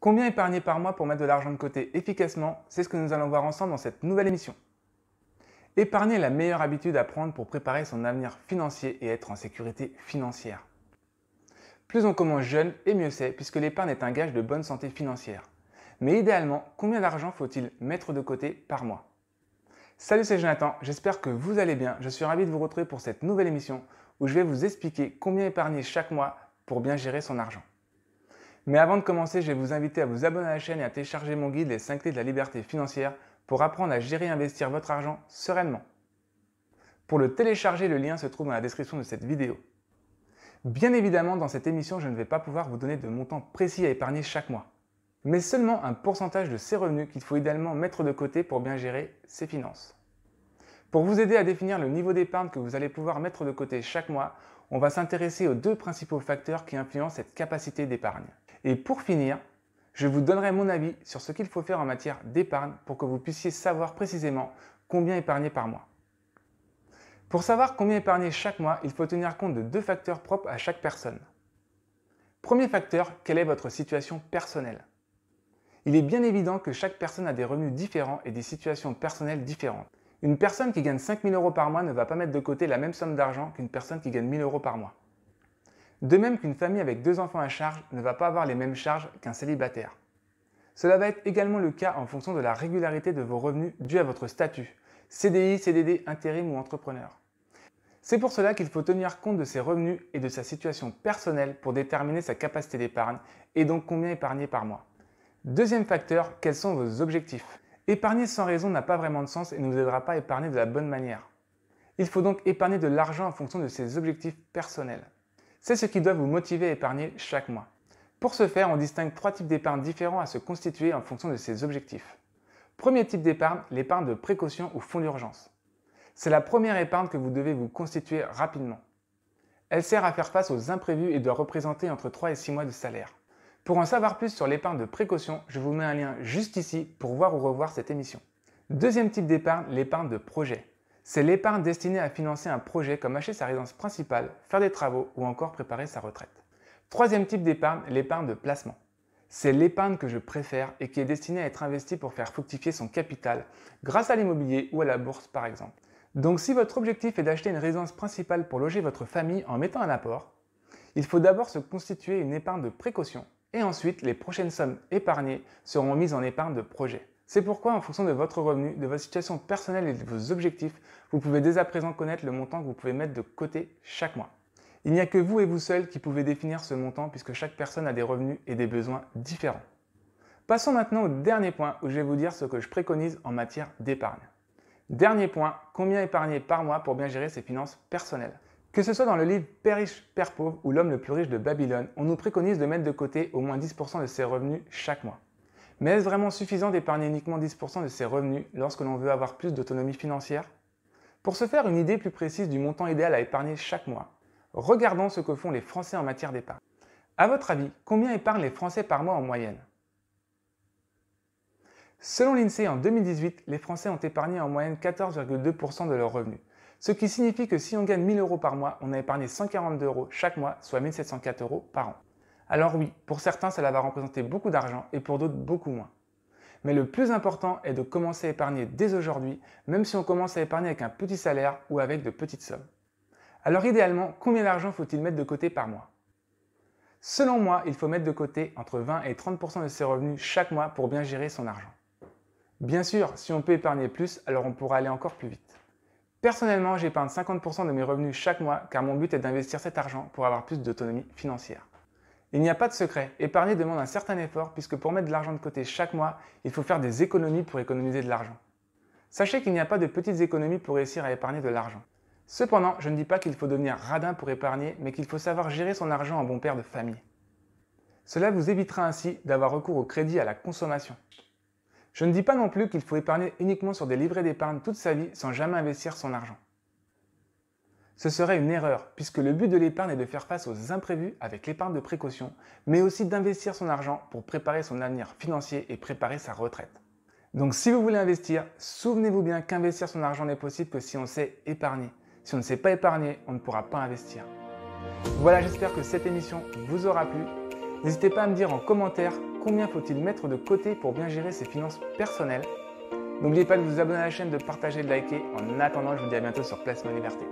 Combien épargner par mois pour mettre de l'argent de côté efficacement C'est ce que nous allons voir ensemble dans cette nouvelle émission. Épargner est la meilleure habitude à prendre pour préparer son avenir financier et être en sécurité financière. Plus on commence jeune et mieux c'est puisque l'épargne est un gage de bonne santé financière. Mais idéalement, combien d'argent faut-il mettre de côté par mois Salut, c'est Jonathan, j'espère que vous allez bien. Je suis ravi de vous retrouver pour cette nouvelle émission où je vais vous expliquer combien épargner chaque mois pour bien gérer son argent. Mais avant de commencer, je vais vous inviter à vous abonner à la chaîne et à télécharger mon guide Les 5 clés de la liberté financière pour apprendre à gérer et investir votre argent sereinement. Pour le télécharger, le lien se trouve dans la description de cette vidéo. Bien évidemment, dans cette émission, je ne vais pas pouvoir vous donner de montant précis à épargner chaque mois, mais seulement un pourcentage de ses revenus qu'il faut idéalement mettre de côté pour bien gérer ses finances. Pour vous aider à définir le niveau d'épargne que vous allez pouvoir mettre de côté chaque mois, on va s'intéresser aux deux principaux facteurs qui influencent cette capacité d'épargne. Et pour finir, je vous donnerai mon avis sur ce qu'il faut faire en matière d'épargne pour que vous puissiez savoir précisément combien épargner par mois. Pour savoir combien épargner chaque mois, il faut tenir compte de deux facteurs propres à chaque personne. Premier facteur, quelle est votre situation personnelle Il est bien évident que chaque personne a des revenus différents et des situations personnelles différentes. Une personne qui gagne 5000 euros par mois ne va pas mettre de côté la même somme d'argent qu'une personne qui gagne 1000 euros par mois. De même qu'une famille avec deux enfants à charge ne va pas avoir les mêmes charges qu'un célibataire. Cela va être également le cas en fonction de la régularité de vos revenus dus à votre statut, CDI, CDD, intérim ou entrepreneur. C'est pour cela qu'il faut tenir compte de ses revenus et de sa situation personnelle pour déterminer sa capacité d'épargne et donc combien épargner par mois. Deuxième facteur, quels sont vos objectifs Épargner sans raison n'a pas vraiment de sens et ne vous aidera pas à épargner de la bonne manière. Il faut donc épargner de l'argent en fonction de ses objectifs personnels. C'est ce qui doit vous motiver à épargner chaque mois. Pour ce faire, on distingue trois types d'épargne différents à se constituer en fonction de ses objectifs. Premier type d'épargne, l'épargne de précaution ou fonds d'urgence. C'est la première épargne que vous devez vous constituer rapidement. Elle sert à faire face aux imprévus et doit représenter entre 3 et 6 mois de salaire. Pour en savoir plus sur l'épargne de précaution, je vous mets un lien juste ici pour voir ou revoir cette émission. Deuxième type d'épargne, l'épargne de projet. C'est l'épargne destinée à financer un projet comme acheter sa résidence principale, faire des travaux ou encore préparer sa retraite. Troisième type d'épargne, l'épargne de placement. C'est l'épargne que je préfère et qui est destinée à être investie pour faire fructifier son capital grâce à l'immobilier ou à la bourse par exemple. Donc si votre objectif est d'acheter une résidence principale pour loger votre famille en mettant un apport, il faut d'abord se constituer une épargne de précaution et ensuite les prochaines sommes épargnées seront mises en épargne de projet. C'est pourquoi, en fonction de votre revenu, de votre situation personnelle et de vos objectifs, vous pouvez dès à présent connaître le montant que vous pouvez mettre de côté chaque mois. Il n'y a que vous et vous seul qui pouvez définir ce montant puisque chaque personne a des revenus et des besoins différents. Passons maintenant au dernier point où je vais vous dire ce que je préconise en matière d'épargne. Dernier point, combien épargner par mois pour bien gérer ses finances personnelles Que ce soit dans le livre Père riche, Père pauvre ou L'homme le plus riche de Babylone, on nous préconise de mettre de côté au moins 10% de ses revenus chaque mois. Mais est-ce vraiment suffisant d'épargner uniquement 10% de ses revenus lorsque l'on veut avoir plus d'autonomie financière Pour se faire une idée plus précise du montant idéal à épargner chaque mois, regardons ce que font les Français en matière d'épargne. À votre avis, combien épargnent les Français par mois en moyenne Selon l'INSEE, en 2018, les Français ont épargné en moyenne 14,2% de leurs revenus. Ce qui signifie que si on gagne 1000 euros par mois, on a épargné 142 euros chaque mois, soit 1704 euros par an. Alors oui, pour certains, cela va représenter beaucoup d'argent et pour d'autres beaucoup moins. Mais le plus important est de commencer à épargner dès aujourd'hui, même si on commence à épargner avec un petit salaire ou avec de petites sommes. Alors idéalement, combien d'argent faut-il mettre de côté par mois Selon moi, il faut mettre de côté entre 20 et 30% de ses revenus chaque mois pour bien gérer son argent. Bien sûr, si on peut épargner plus, alors on pourra aller encore plus vite. Personnellement, j'épargne 50% de mes revenus chaque mois car mon but est d'investir cet argent pour avoir plus d'autonomie financière. Il n'y a pas de secret. Épargner demande un certain effort puisque pour mettre de l'argent de côté chaque mois, il faut faire des économies pour économiser de l'argent. Sachez qu'il n'y a pas de petites économies pour réussir à épargner de l'argent. Cependant, je ne dis pas qu'il faut devenir radin pour épargner, mais qu'il faut savoir gérer son argent en bon père de famille. Cela vous évitera ainsi d'avoir recours au crédit à la consommation. Je ne dis pas non plus qu'il faut épargner uniquement sur des livrets d'épargne toute sa vie sans jamais investir son argent. Ce serait une erreur, puisque le but de l'épargne est de faire face aux imprévus avec l'épargne de précaution, mais aussi d'investir son argent pour préparer son avenir financier et préparer sa retraite. Donc si vous voulez investir, souvenez-vous bien qu'investir son argent n'est possible que si on sait épargner. Si on ne sait pas épargner, on ne pourra pas investir. Voilà, j'espère que cette émission vous aura plu. N'hésitez pas à me dire en commentaire combien faut-il mettre de côté pour bien gérer ses finances personnelles. N'oubliez pas de vous abonner à la chaîne, de partager, de liker. En attendant, je vous dis à bientôt sur Placement Liberté.